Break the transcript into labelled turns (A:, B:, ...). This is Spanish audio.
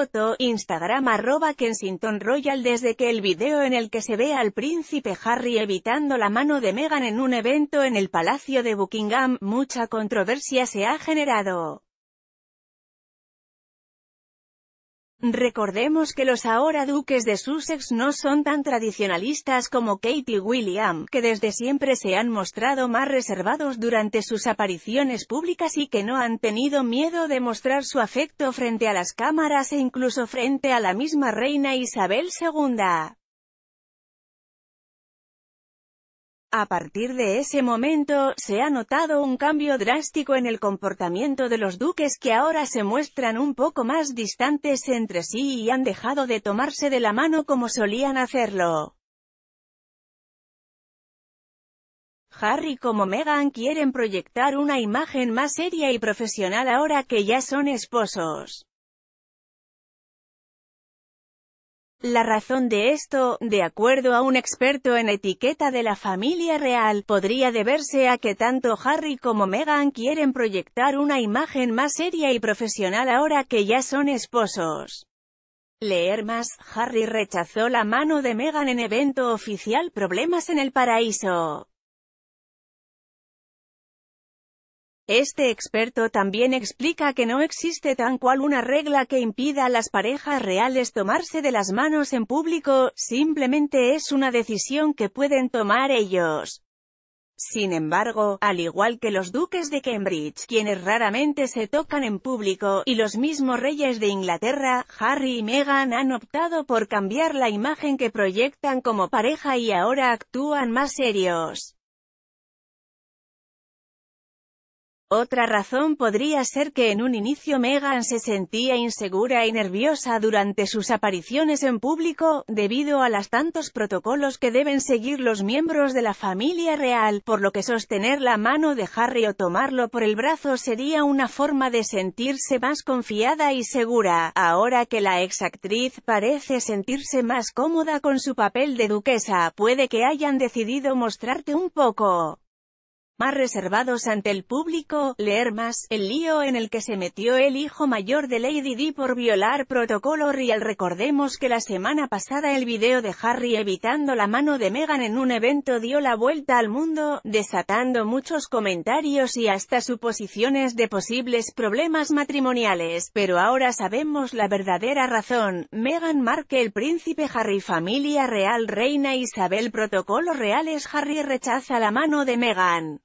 A: Foto, Instagram arroba Kensington Royal Desde que el video en el que se ve al príncipe Harry evitando la mano de Meghan en un evento en el Palacio de Buckingham, mucha controversia se ha generado. Recordemos que los ahora duques de Sussex no son tan tradicionalistas como Kate y William, que desde siempre se han mostrado más reservados durante sus apariciones públicas y que no han tenido miedo de mostrar su afecto frente a las cámaras e incluso frente a la misma reina Isabel II. A partir de ese momento, se ha notado un cambio drástico en el comportamiento de los duques que ahora se muestran un poco más distantes entre sí y han dejado de tomarse de la mano como solían hacerlo. Harry como Meghan quieren proyectar una imagen más seria y profesional ahora que ya son esposos. La razón de esto, de acuerdo a un experto en etiqueta de la familia real, podría deberse a que tanto Harry como Meghan quieren proyectar una imagen más seria y profesional ahora que ya son esposos. Leer más, Harry rechazó la mano de Meghan en evento oficial Problemas en el Paraíso. Este experto también explica que no existe tan cual una regla que impida a las parejas reales tomarse de las manos en público, simplemente es una decisión que pueden tomar ellos. Sin embargo, al igual que los duques de Cambridge, quienes raramente se tocan en público, y los mismos reyes de Inglaterra, Harry y Meghan han optado por cambiar la imagen que proyectan como pareja y ahora actúan más serios. Otra razón podría ser que en un inicio Megan se sentía insegura y nerviosa durante sus apariciones en público, debido a los tantos protocolos que deben seguir los miembros de la familia real, por lo que sostener la mano de Harry o tomarlo por el brazo sería una forma de sentirse más confiada y segura, ahora que la exactriz parece sentirse más cómoda con su papel de duquesa, puede que hayan decidido mostrarte un poco más reservados ante el público, leer más, el lío en el que se metió el hijo mayor de Lady Di por violar protocolo Real. Recordemos que la semana pasada el video de Harry evitando la mano de Meghan en un evento dio la vuelta al mundo, desatando muchos comentarios y hasta suposiciones de posibles problemas matrimoniales, pero ahora sabemos la verdadera razón, Meghan Markle el príncipe Harry familia real reina Isabel protocolo reales Harry rechaza la mano de Meghan.